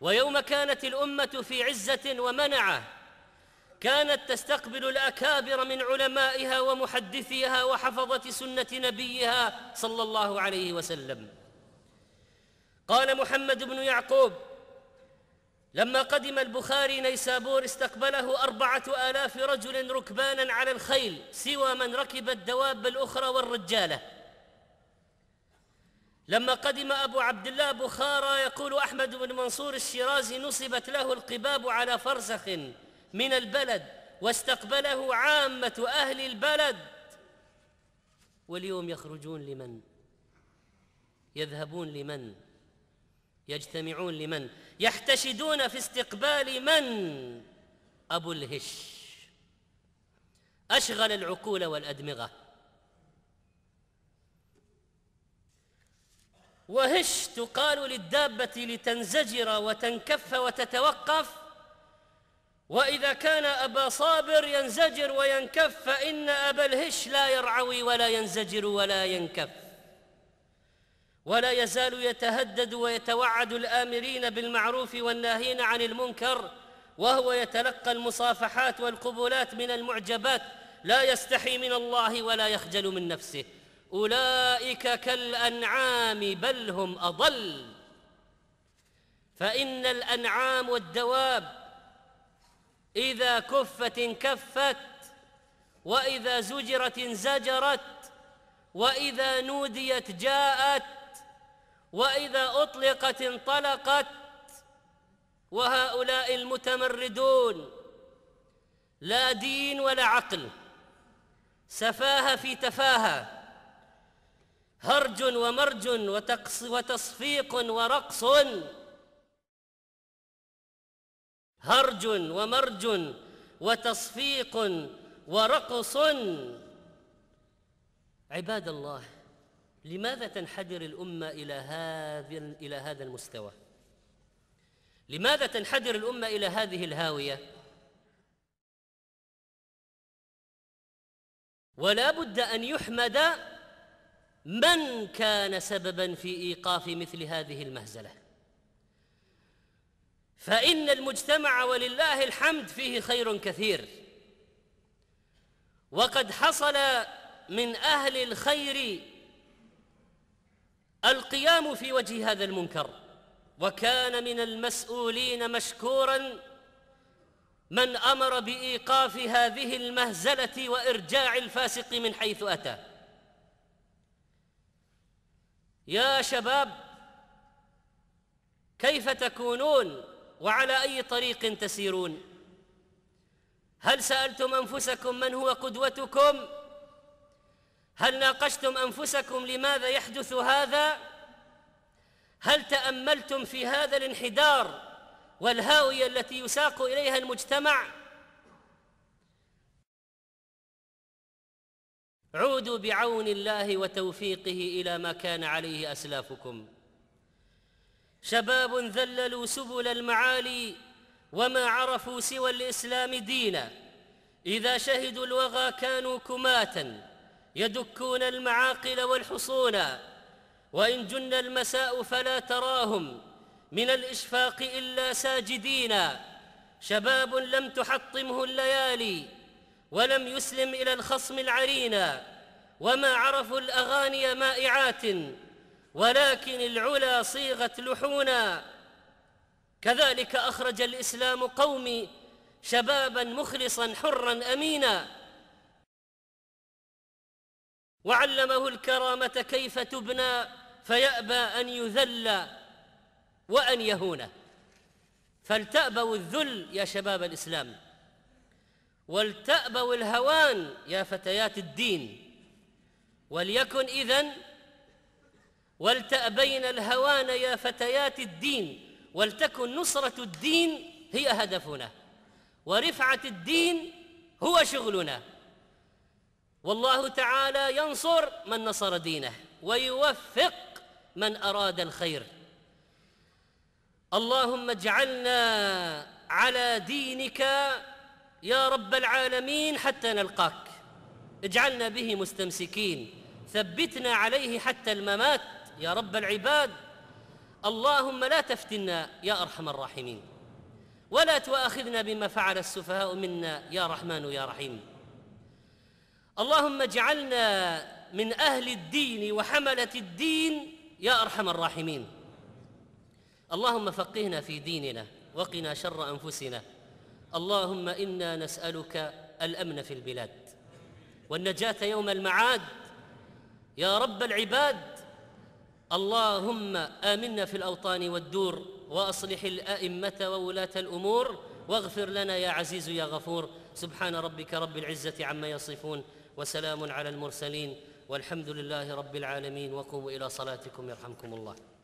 ويوم كانت الامه في عزه ومنعه كانت تستقبل الاكابر من علمائها ومحدثيها وحفظه سنه نبيها صلى الله عليه وسلم قال محمد بن يعقوب لما قدم البخاري نيسابور استقبله أربعة آلاف رجل ركبانا على الخيل سوى من ركب الدواب الأخرى والرجالة لما قدم أبو عبد الله بخارى يقول أحمد بن منصور الشيرازي نصبت له القباب على فرسخ من البلد واستقبله عامة أهل البلد واليوم يخرجون لمن يذهبون لمن يجتمعون لمن يحتشدون في استقبال من أبو الهش أشغل العقول والأدمغة وهش تقال للدابة لتنزجر وتنكف وتتوقف وإذا كان أبا صابر ينزجر وينكف فإن أبا الهش لا يرعوي ولا ينزجر ولا ينكف ولا يزال يتهدد ويتوعد الآمرين بالمعروف والناهين عن المنكر وهو يتلقى المصافحات والقبولات من المعجبات لا يستحي من الله ولا يخجل من نفسه اولئك كالانعام بل هم اضل فان الانعام والدواب اذا كفت انكفت واذا زجرت انزجرت واذا نوديت جاءت واذا اطلقت انطلقت وهؤلاء المتمردون لا دين ولا عقل سفاهه في تفاهه هرج ومرج وتصفيق ورقص هرج ومرج وتصفيق ورقص عباد الله لماذا تنحدر الأمة إلى هذا إلى هذا المستوى؟ لماذا تنحدر الأمة إلى هذه الهاوية؟ ولا بد أن يحمد من كان سببا في ايقاف مثل هذه المهزله فان المجتمع ولله الحمد فيه خير كثير وقد حصل من اهل الخير القيام في وجه هذا المنكر وكان من المسؤولين مشكورا من امر بايقاف هذه المهزله وارجاع الفاسق من حيث اتى يا شباب كيف تكونون وعلى اي طريق تسيرون هل سالتم انفسكم من هو قدوتكم هل ناقشتم انفسكم لماذا يحدث هذا هل تاملتم في هذا الانحدار والهاويه التي يساق اليها المجتمع عودوا بعون الله وتوفيقه الى ما كان عليه اسلافكم شباب ذللوا سبل المعالي وما عرفوا سوى الاسلام دينا اذا شهدوا الوغى كانوا كماة يدكون المعاقل والحصونا وان جن المساء فلا تراهم من الاشفاق الا ساجدينا شباب لم تحطمه الليالي ولم يسلم إلى الخصم العرينا وما عرفوا الأغاني مائعات ولكن العلا صيغت لحونا كذلك أخرج الإسلام قومي شبابا مخلصا حرا أمينا وعلمه الكرامة كيف تبنى فيأبى أن يذل وأن يهون فلتأبوا الذل يا شباب الإسلام ولتأبوا الهوان يا فتيات الدين وليكن إذن ولتأبين الهوان يا فتيات الدين ولتكن نصرة الدين هي هدفنا ورفعة الدين هو شغلنا والله تعالى ينصر من نصر دينه ويوفق من أراد الخير اللهم اجعلنا على دينك يا رب العالمين حتى نلقاك اجعلنا به مستمسكين ثبتنا عليه حتى الممات يا رب العباد اللهم لا تفتنا يا ارحم الراحمين ولا تؤاخذنا بما فعل السفهاء منا يا رحمن يا رحيم اللهم اجعلنا من اهل الدين وحمله الدين يا ارحم الراحمين اللهم فقهنا في ديننا وقنا شر انفسنا اللهم انا نسالك الامن في البلاد والنجاه يوم المعاد يا رب العباد اللهم امنا في الاوطان والدور واصلح الائمه وولاه الامور واغفر لنا يا عزيز يا غفور سبحان ربك رب العزه عما يصفون وسلام على المرسلين والحمد لله رب العالمين وقوموا الى صلاتكم يرحمكم الله